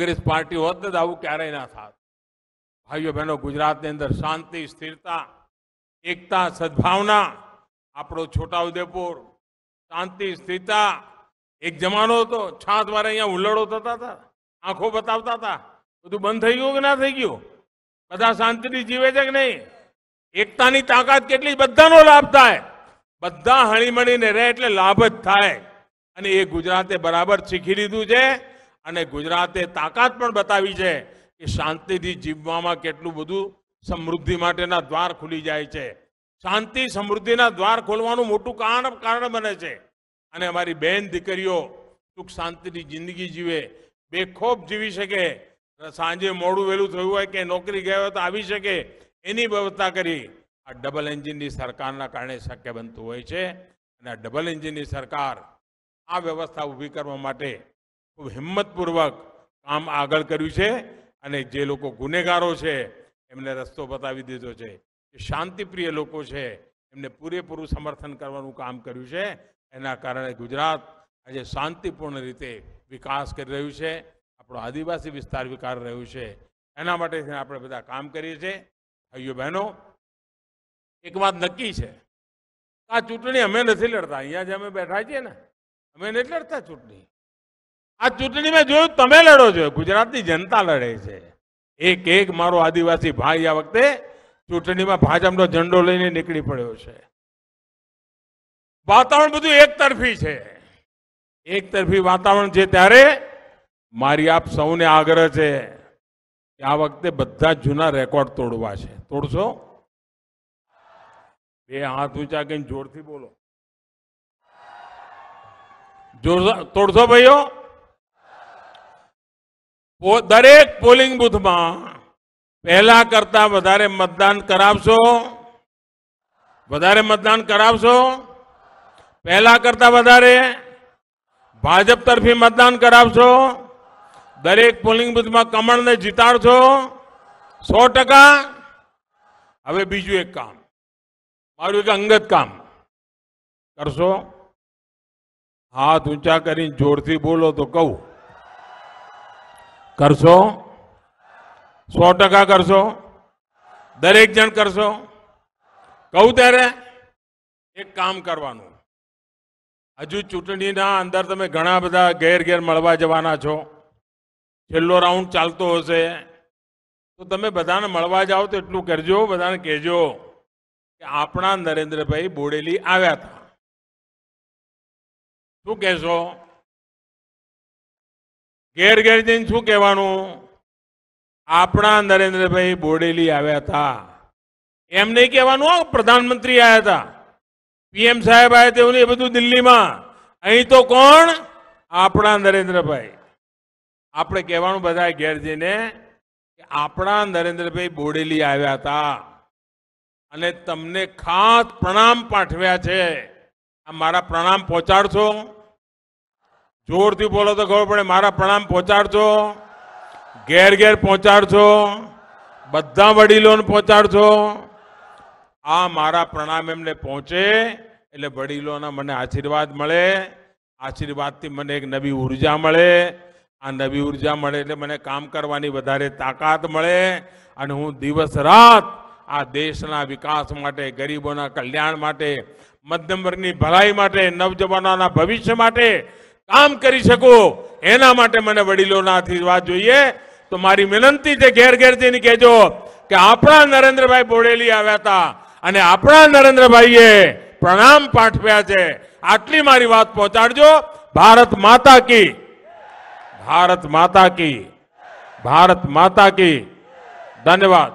Congress party હોત ને તો આવું ક્યારેય ના થાત ભાઈઓ બહેનો ગુજરાતની અંદર શાંતિ સ્થિરતા એકતા સદભાવના આપણો છોટાઉદેપુર શાંતિ સ્થિરતા એક જમાનો હતો છાંત મારે અહીંયા ઉલ્લડો થતા હતા આંખો બતાવતા હતા બધું બંધ થઈ ગયું કે ના થઈ ગયું બધા શાંતિથી જીવે છે કે નહીં એકતાની તાકાત કેટલી બધાનો લાભ થાય બધા હણીમણીને રહે એટલે લાભ જ થાય અને એ ગુજરાતે બરાબર શીખી લીધું છે અને ગુજરાતે તાકાત પણ બતાવી છે કે શાંતિથી જીવવામાં કેટલું બધું સમૃદ્ધિ માટેના દ્વાર ખુલી જાય છે શાંતિ સમૃદ્ધિના દ્વાર ખોલવાનું મોટું કારણ કારણ બને છે અને અમારી બેન દીકરીઓ સુખ શાંતિની જિંદગી જીવે બેખોફ જીવી શકે સાંજે મોડું વહેલું થયું હોય કે નોકરી ગયા હોય તો આવી શકે એની વ્યવસ્થા કરી આ ડબલ એન્જિનની સરકારના કારણે શક્ય બનતું હોય છે અને આ ડબલ એન્જિનની સરકાર આ વ્યવસ્થા ઊભી કરવા માટે ખૂબ હિંમતપૂર્વક કામ આગળ કર્યું છે અને જે લોકો ગુનેગારો છે એમને રસ્તો બતાવી દીધો છે જે શાંતિપ્રિય લોકો છે એમને પૂરેપૂરું સમર્થન કરવાનું કામ કર્યું છે એના કારણે ગુજરાત આજે શાંતિપૂર્ણ રીતે વિકાસ કરી રહ્યું છે આપણો આદિવાસી વિસ્તાર વિકાર રહ્યું છે એના માટે આપણે બધા કામ કરીએ છીએ ભાઈઓ બહેનો એક વાત નક્કી છે આ ચૂંટણી અમે નથી લડતા અહીંયા જે અમે બેઠા છીએ ને અમે નથી લડતા ચૂંટણી આ ચૂંટણીમાં જોયું તમે લડો છો ગુજરાતની જનતા લડે છે એક એક મારો આદિવાસી ભાઈ આ વખતે ચૂંટણીમાં ભાજપનો ઝંડો લઈને નીકળી પડ્યો છે વાતાવરણ બધું એક તરફી છે એક તરફી વાતાવરણ છે ત્યારે મારી આપ સૌને આગ્રહ છે કે આ વખતે બધા જૂના રેકોર્ડ તોડવા છે તોડશો બે હાથ ઊંચા કઈ જોરથી બોલો તોડશો ભાઈઓ દરેક પોલિંગ બુથમાં પહેલા કરતા વધારે મતદાન કરાવશો વધારે મતદાન કરાવશો પહેલા કરતા વધારે ભાજપ તરફી મતદાન કરાવશો દરેક પોલિંગ બુથમાં કમળને જીતાડશો સો ટકા હવે બીજું એક કામ મારું એક અંગત કામ કરશો હાથ ઊંચા કરીને જોરથી બોલો તો કહું કરશો સો ટકા કરશો દરેક જણ કરશો કહું ત્યારે એક કામ કરવાનું હજુ ચૂંટણીના અંદર તમે ઘણા બધા ઘેર ઘેર મળવા જવાના છો છેલ્લો રાઉન્ડ ચાલતો હશે તો તમે બધાને મળવા જાઓ તો એટલું કરજો બધાને કહેજો કે આપણા નરેન્દ્રભાઈ બોડેલી આવ્યા હતા શું કહેશો ઘેર ઘેર જઈને શું કહેવાનું આપણા નરેન્દ્રભાઈ બોડેલી આવ્યા હતા એમ નહીં કહેવાનું પ્રધાનમંત્રી આવ્યા હતા પીએમ સાહેબ આવ્યા તેવું નહીં બધું દિલ્હીમાં અહીં તો કોણ આપણા નરેન્દ્રભાઈ આપણે કહેવાનું બધા ઘેર જઈને આપણા નરેન્દ્રભાઈ બોડેલી આવ્યા હતા અને તમને ખાસ પ્રણામ પાઠવ્યા છે આ મારા પ્રણામ પહોંચાડશો જોરથી બોલો તો ખબર પડે મારા પ્રણામ પહોંચાડજો ઘેર ઘેર પહોંચાડજો બધા વડીલોને પહોંચાડશો આ મારા પ્રણામ એમને પહોંચે એટલે વડીલોના મને આશીર્વાદ મળે આશીર્વાદથી મને એક નવી ઉર્જા મળે આ નવી ઉર્જા મળે એટલે મને કામ કરવાની વધારે તાકાત મળે અને હું દિવસ રાત આ દેશના વિકાસ માટે ગરીબોના કલ્યાણ માટે મધ્યમ વર્ગની ભલાઈ માટે નવજવાનોના ભવિષ્ય માટે કામ કરી શકું એના માટે મને વડીલોના આશીર્વાદ જોઈએ તો મારી વિનંતી છે ઘેર ઘેર જઈને કહેજો કે આપણા નરેન્દ્રભાઈ બોડેલી આવ્યા હતા અને આપણા નરેન્દ્રભાઈએ પ્રણામ પાઠવ્યા છે આટલી મારી વાત પહોંચાડજો ભારત માતા કી ભારત માતા કી ભારત માતા કી ધન્યવાદ